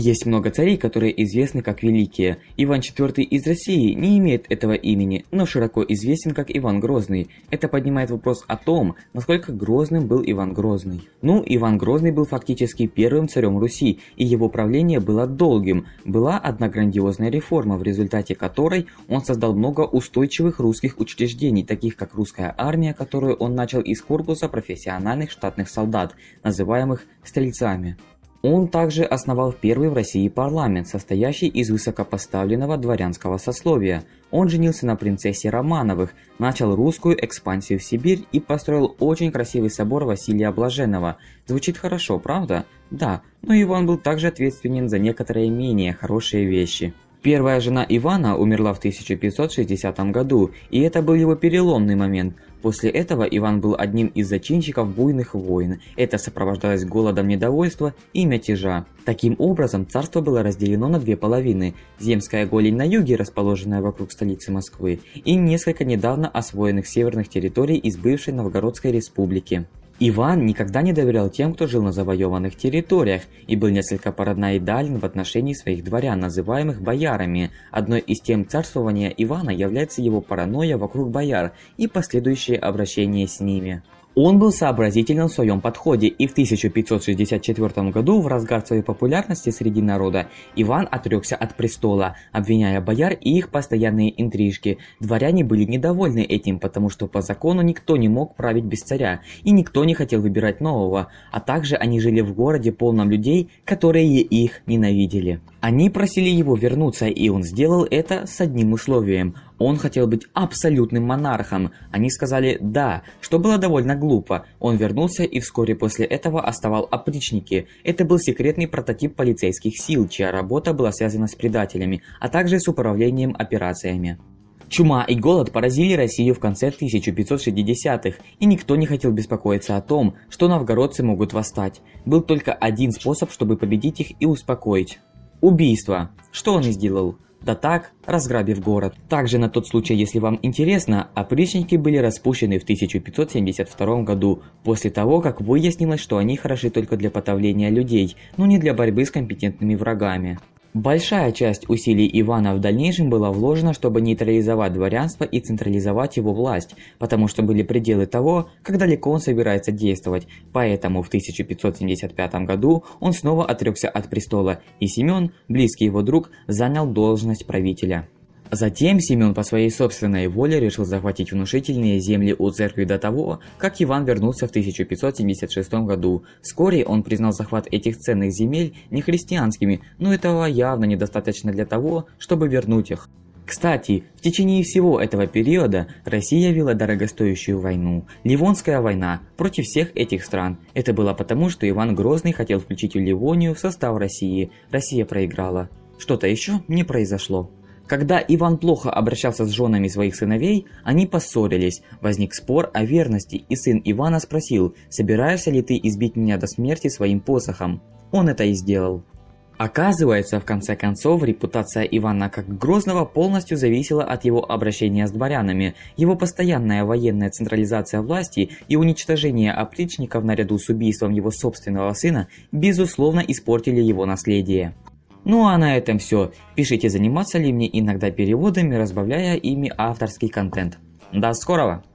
Есть много царей, которые известны как великие. Иван IV из России не имеет этого имени, но широко известен как Иван Грозный. Это поднимает вопрос о том, насколько грозным был Иван Грозный. Ну, Иван Грозный был фактически первым царем Руси, и его правление было долгим. Была одна грандиозная реформа, в результате которой он создал много устойчивых русских учреждений, таких как русская армия, которую он начал из корпуса профессиональных штатных солдат, называемых стрельцами. Он также основал первый в России парламент, состоящий из высокопоставленного дворянского сословия. Он женился на принцессе Романовых, начал русскую экспансию в Сибирь и построил очень красивый собор Василия Блаженного. Звучит хорошо, правда? Да, но Иван был также ответственен за некоторые менее хорошие вещи. Первая жена Ивана умерла в 1560 году, и это был его переломный момент. После этого Иван был одним из зачинщиков буйных войн. Это сопровождалось голодом недовольства и мятежа. Таким образом, царство было разделено на две половины. Земская голень на юге, расположенная вокруг столицы Москвы, и несколько недавно освоенных северных территорий из бывшей Новгородской республики. Иван никогда не доверял тем, кто жил на завоеванных территориях и был несколько параноидален в отношении своих дворян, называемых боярами. Одной из тем царствования Ивана является его паранойя вокруг бояр и последующее обращение с ними. Он был сообразителен в своем подходе, и в 1564 году, в разгар своей популярности среди народа, Иван отрекся от престола, обвиняя бояр и их постоянные интрижки. Дворяне были недовольны этим, потому что по закону никто не мог править без царя, и никто не хотел выбирать нового, а также они жили в городе полном людей, которые их ненавидели. Они просили его вернуться, и он сделал это с одним условием – он хотел быть абсолютным монархом. Они сказали «да», что было довольно глупо. Он вернулся и вскоре после этого оставал опричники. Это был секретный прототип полицейских сил, чья работа была связана с предателями, а также с управлением операциями. Чума и голод поразили Россию в конце 1560-х, и никто не хотел беспокоиться о том, что новгородцы могут восстать. Был только один способ, чтобы победить их и успокоить. Убийство. Что он и сделал? Да так, разграбив город. Также на тот случай, если вам интересно, опричники были распущены в 1572 году, после того, как выяснилось, что они хороши только для потовления людей, но не для борьбы с компетентными врагами. Большая часть усилий Ивана в дальнейшем была вложена, чтобы нейтрализовать дворянство и централизовать его власть, потому что были пределы того, как далеко он собирается действовать, поэтому в 1575 году он снова отрекся от престола, и Семен, близкий его друг, занял должность правителя. Затем Семен по своей собственной воле решил захватить внушительные земли у церкви до того, как Иван вернулся в 1576 году. Вскоре он признал захват этих ценных земель не христианскими, но этого явно недостаточно для того, чтобы вернуть их. Кстати, в течение всего этого периода Россия вела дорогостоящую войну. Ливонская война против всех этих стран. Это было потому, что Иван Грозный хотел включить Ливонию в состав России. Россия проиграла. Что-то еще не произошло. Когда Иван плохо обращался с женами своих сыновей, они поссорились, возник спор о верности, и сын Ивана спросил, собираешься ли ты избить меня до смерти своим посохом. Он это и сделал. Оказывается, в конце концов, репутация Ивана как Грозного полностью зависела от его обращения с дворянами. Его постоянная военная централизация власти и уничтожение опричников наряду с убийством его собственного сына, безусловно, испортили его наследие. Ну а на этом все. Пишите, заниматься ли мне иногда переводами, разбавляя ими авторский контент. До скорого!